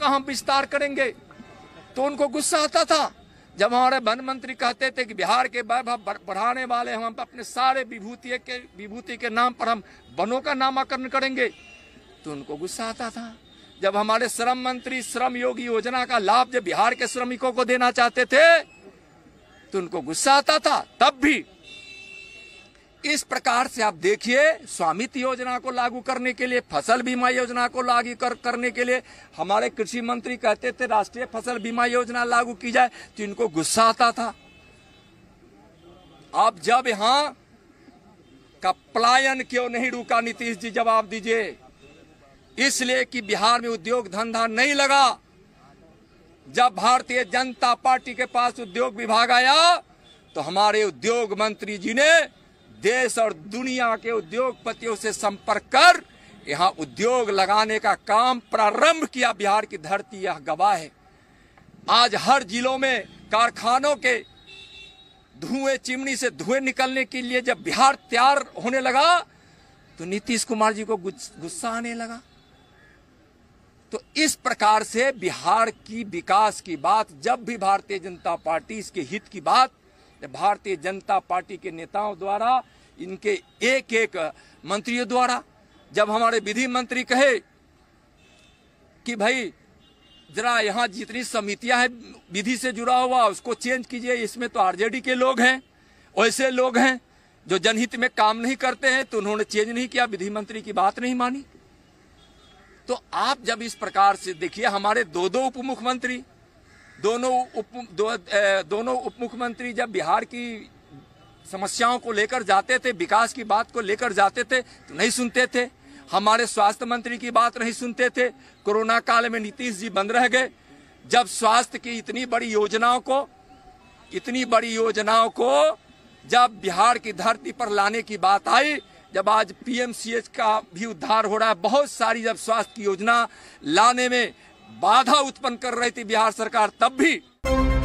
का हम विस्तार करेंगे तो उनको गुस्सा आता था जब हमारे वन मंत्री कहते थे कि बिहार के वैभव बढ़ाने वाले हम अपने सारे विभूति के विभूति के नाम पर हम वनों का नामाकरण करेंगे तो उनको गुस्सा आता था जब हमारे श्रम मंत्री श्रम योगी योजना का लाभ जब बिहार के श्रमिकों को देना चाहते थे तो उनको गुस्सा आता था तब भी इस प्रकार से आप देखिए स्वामित्व योजना को लागू करने के लिए फसल बीमा योजना को लागू कर, करने के लिए हमारे कृषि मंत्री कहते थे राष्ट्रीय फसल बीमा योजना लागू की जाए तो इनको गुस्सा आता था आप जब यहां का पलायन क्यों नहीं रुका नीतीश जी जवाब दीजिए इसलिए कि बिहार में उद्योग धंधा नहीं लगा जब भारतीय जनता पार्टी के पास उद्योग विभाग आया तो हमारे उद्योग मंत्री जी ने देश और दुनिया के उद्योगपतियों से संपर्क कर यहाँ उद्योग लगाने का काम प्रारंभ किया बिहार की धरती यह गवाह है आज हर जिलों में कारखानों के धुएं चिमनी से धुएं निकलने के लिए जब बिहार तैयार होने लगा तो नीतीश कुमार जी को गुस्सा आने लगा तो इस प्रकार से बिहार की विकास की बात जब भी भारतीय जनता पार्टी इसके हित की बात भारतीय जनता पार्टी के नेताओं द्वारा इनके एक एक मंत्रियों द्वारा जब हमारे विधि मंत्री कहे कि भाई जरा यहाँ जितनी समितियां हैं विधि से जुड़ा हुआ उसको चेंज कीजिए इसमें तो आरजेडी के लोग हैं वैसे लोग हैं जो जनहित में काम नहीं करते हैं तो उन्होंने चेंज नहीं किया विधि मंत्री की बात नहीं मानी तो आप जब इस प्रकार से देखिए हमारे दो दो उप मुख्यमंत्री दोनों उप दो, दोनों उप मुख्यमंत्री जब बिहार की समस्याओं को लेकर जाते थे विकास की बात को लेकर जाते थे तो नहीं सुनते थे हमारे स्वास्थ्य मंत्री की बात नहीं सुनते थे कोरोना काल में नीतीश जी बंद रह गए जब स्वास्थ्य की इतनी बड़ी योजनाओं को इतनी बड़ी योजनाओं को जब बिहार की धरती पर लाने की बात आई जब आज पीएमसीएच का भी उद्धार हो रहा है बहुत सारी जब स्वास्थ्य की योजना लाने में बाधा उत्पन्न कर रही थी बिहार सरकार तब भी